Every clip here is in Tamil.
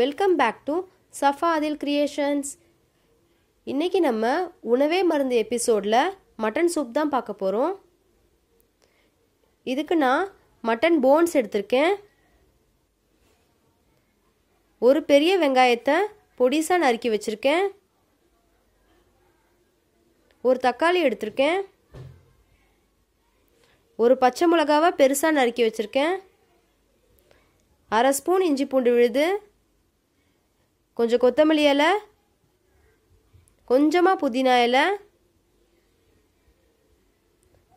welcome back to Safa Adhil creations இன்றைக்கி நம்ம உணவே மருந்து எபிசோடில் மட்டன் சூப் தான் பார்க்க போகிறோம் இதுக்கு நான் மட்டன் போன்ஸ் எடுத்திருக்கேன் ஒரு பெரிய வெங்காயத்தை பொடிசாக நறுக்கி வச்சுருக்கேன் ஒரு தக்காளி எடுத்திருக்கேன் ஒரு பச்சை மிளகாவை பெருசாக நறுக்கி வச்சுருக்கேன் அரை ஸ்பூன் இஞ்சி பூண்டு விழுது கொஞ்சம் கொத்தமல்லி இலை கொஞ்சமாக புதினா இலை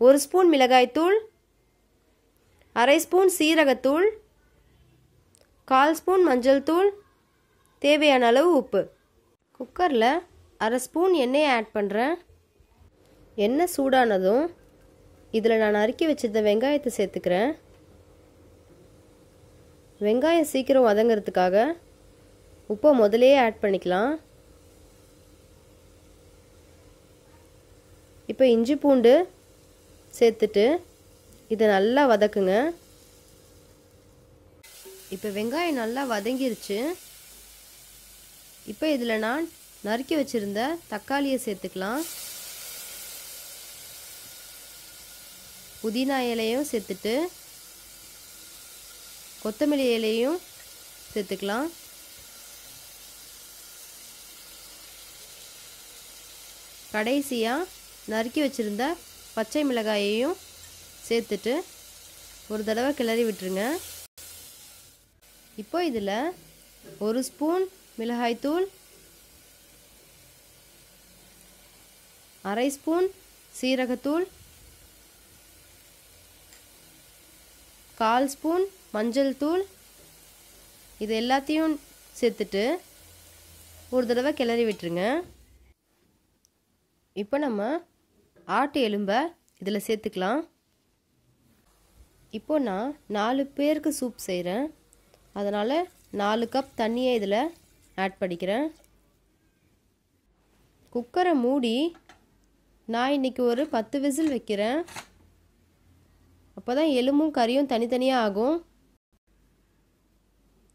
ஒரு ஸ்பூன் மிளகாய்த்தூள் அரை ஸ்பூன் சீரகத்தூள் கால் ஸ்பூன் மஞ்சள் தூள் தேவையான அளவு உப்பு குக்கரில் அரை ஸ்பூன் எண்ணெயை ஆட் பண்ணுறேன் எண்ணெய் சூடானதும் இதில் நான் அரிக்கி வச்சிருந்த வெங்காயத்தை சேர்த்துக்கிறேன் வெங்காயம் சீக்கிரம் வதங்கிறதுக்காக உப்பை முதலையே ஆட் பண்ணிக்கலாம் இப்போ இஞ்சி பூண்டு சேர்த்துட்டு இதை நல்லா வதக்குங்க இப்போ வெங்காயம் நல்லா வதங்கிருச்சு இப்போ இதில் நான் நறுக்கி வச்சுருந்த தக்காளியை சேர்த்துக்கலாம் புதினா இலையும் சேர்த்துட்டு கொத்தமல்லி இலையும் சேர்த்துக்கலாம் கடைசியாக நறுக்கி வச்சுருந்த பச்சை மிளகாயையும் சேர்த்துட்டு ஒரு தடவை கிளறி விட்டுருங்க இப்போ இதில் ஒரு ஸ்பூன் மிளகாய்த்தூள் அரை ஸ்பூன் சீரகத்தூள் கால் ஸ்பூன் மஞ்சள் தூள் இது எல்லாத்தையும் சேர்த்துட்டு ஒரு தடவை கிளறி விட்டுருங்க இப்போ நம்ம ஆட்டு எலும்பை இதில் சேர்த்துக்கலாம் இப்போ நான் நாலு பேருக்கு சூப் செய்கிறேன் அதனால் நாலு கப் தண்ணியை இதில் ஆட் பண்ணிக்கிறேன் குக்கரை மூடி நான் இன்றைக்கி ஒரு பத்து விசில் வைக்கிறேன் அப்போ தான் எலும்பும் கறியும் தனித்தனியாக ஆகும்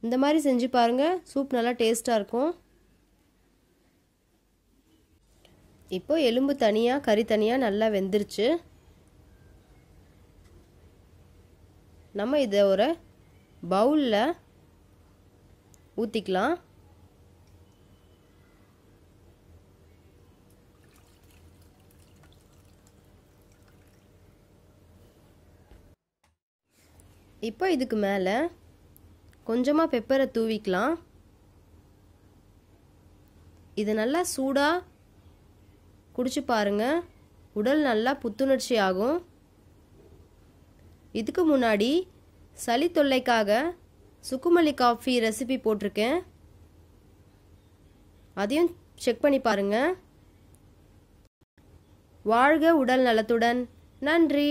இந்த மாதிரி செஞ்சு பாருங்கள் சூப் நல்லா டேஸ்ட்டாக இருக்கும் இப்போது எலும்பு தனியாக கறி தனியாக நல்லா வெந்துருச்சு நம்ம இதை ஒரு பவுலில் ஊற்றிக்கலாம் இப்போ இதுக்கு மேலே கொஞ்சமாக பெப்பரை தூவிக்கலாம் இது நல்லா சூடாக குடிச்சு பாருங்கள் உடல் நல்லா புத்துணர்ச்சி ஆகும் இதுக்கு முன்னாடி சளி தொல்லைக்காக சுக்குமல்லி காஃபி ரெசிபி போட்டிருக்கேன் அதையும் செக் பண்ணி பாருங்க வாழ்க உடல் நலத்துடன் நன்றி